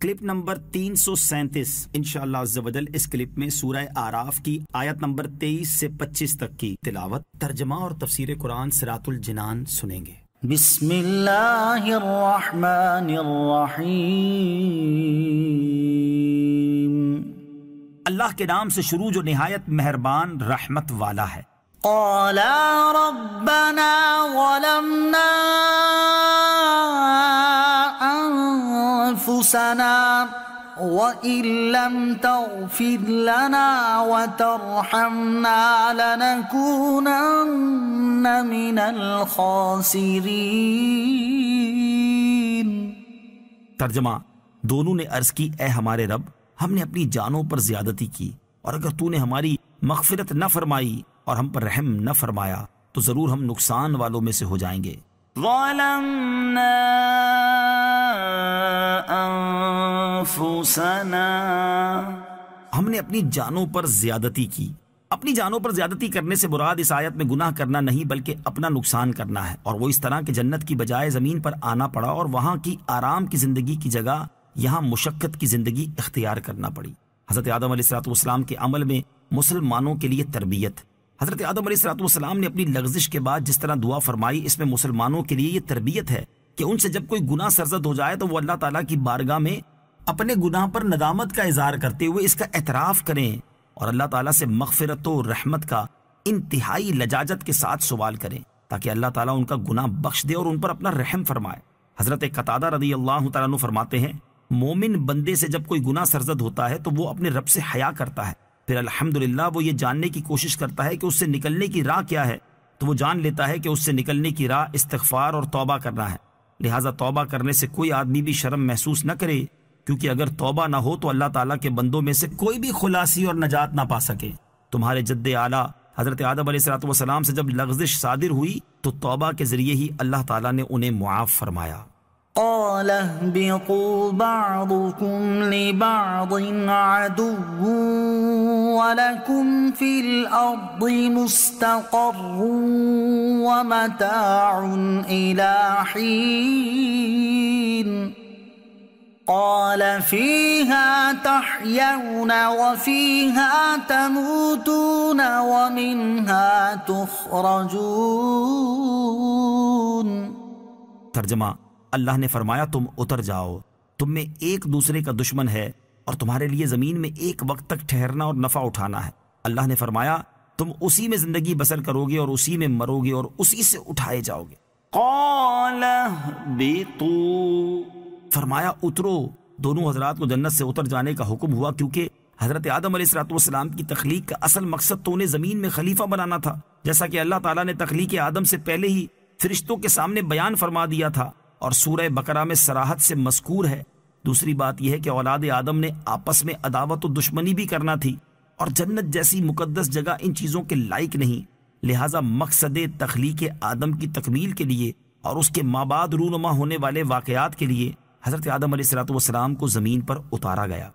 clip number तीन सौ सैंतीस इनशाला इस क्लिप में सूरह आराफ की आयत नंबर तेईस से पच्चीस तक की तिलावत तर्जमा और तफसीर कुरान सरातुल जिनान सुनेंगे अल्लाह के नाम से शुरू जो निहायत मेहरबान रहमत वाला है أنفسنا وإن لم تغفر لنا وترحمنا لنكونن من الخاسرين तर्जमा दोनों ने अर्ज की ए हमारे रब हमने अपनी जानों पर ज्यादती की और अगर तूने हमारी मगफिरत न फरमाई और हम पर रहम न फरमाया तो जरूर हम नुकसान वालों में से हो जाएंगे ظلمنا हमने अपनी जानों पर ज्यादती की अपनी जानों पर ज्यादती करने से बुराद इस आयत में गुनाह करना नहीं बल्कि अपना नुकसान करना है और वो इस तरह के जन्नत की बजाय ज़मीन पर आना पड़ा और वहाँ की आराम की ज़िंदगी की जगह यहाँ मुशक्क़त की ज़िंदगी इख्तियार करना पड़ी हज़रत आदम सलाम के अमल में मुसलमानों के लिए तरबियत हज़रत आदम सलाम ने अपनी लग्जिश के बाद जिस तरह दुआ फरमाई इसमें मुसलमानों के लिए ये तरबियत है कि उनसे जब कोई गुनाह सरजद हो जाए तो वो अल्लाह ताला की बारगाह में अपने गुनाह पर नदामत का इजहार करते हुए इसका एतराफ़ करें और अल्लाह ताला से मगफरत और रहमत का इंतहाई लजाजत के साथ सवाल करें ताकि अल्लाह ताला उनका गुनाह बख्श दे और उन पर अपना रहम फरमाए हज़रत कतादा रदी अल्लाह फरमाते हैं मोमिन बंदे से जब कोई गुनाह सरजद होता है तो वो अपने रब से हया करता है फिर अल्हम्दुलिल्लाह वो ये जानने की कोशिश करता है कि उससे निकलने की राह क्या है तो वो जान लेता है कि उससे निकलने की राह इस्तफार और तोबा करना है लिहाजा तोबा करने से कोई आदमी भी शर्म महसूस न करे क्योंकि अगर तोबा ना हो तो अल्लाह ताला के बंदों में से कोई भी खुलासी और नजात ना पा सके तुम्हारे जद्द आला हज़रत आदम सलाम से जब लग्जिश सादिर हुई तो तौबा के ज़रिए ही अल्लाह ताला ने उन्हें मुआफ़ फरमाया قال اهبطوا بعضكم لبعض عدو ولكم في الأرض مستقر ومتاع إلى حين قال فيها تحيون وفيها تموتون ومنها تخرجون ترجمة अल्लाह ने फरमाया तुम उतर जाओ तुम में एक दूसरे का दुश्मन है और तुम्हारे लिए ज़मीन में एक वक्त तक ठहरना और नफ़ा उठाना है अल्लाह ने फरमाया तुम उसी में ज़िंदगी बसर करोगे और उसी में मरोगे और उसी से उठाए जाओगे फरमाया उतरो दोनों हजरात को जन्नत से उतर जाने का हुक्म हुआ क्योंकि हजरत आदम सलाम की तखलीक का असल मकसद तो उन्हें ज़मीन में खलीफा बनाना था जैसा कि अल्लाह ताला ने तखलीक आदम से पहले ही फरिश्तों के सामने बयान फरमा दिया था और सूर्य बकरा में सराहत से मस्कूर है दूसरी बात यह है कि औलाद आदम ने आपस में अदावत और दुश्मनी भी करना थी और जन्नत जैसी मुकदस जगह इन चीज़ों के लायक नहीं लिहाजा मकसद तखलीक आदम की तकमील के लिए और उसके माबाद रूनुमा होने वाले वाक़ात के लिए हज़रत आदम सलात को ज़मीन पर उतारा गया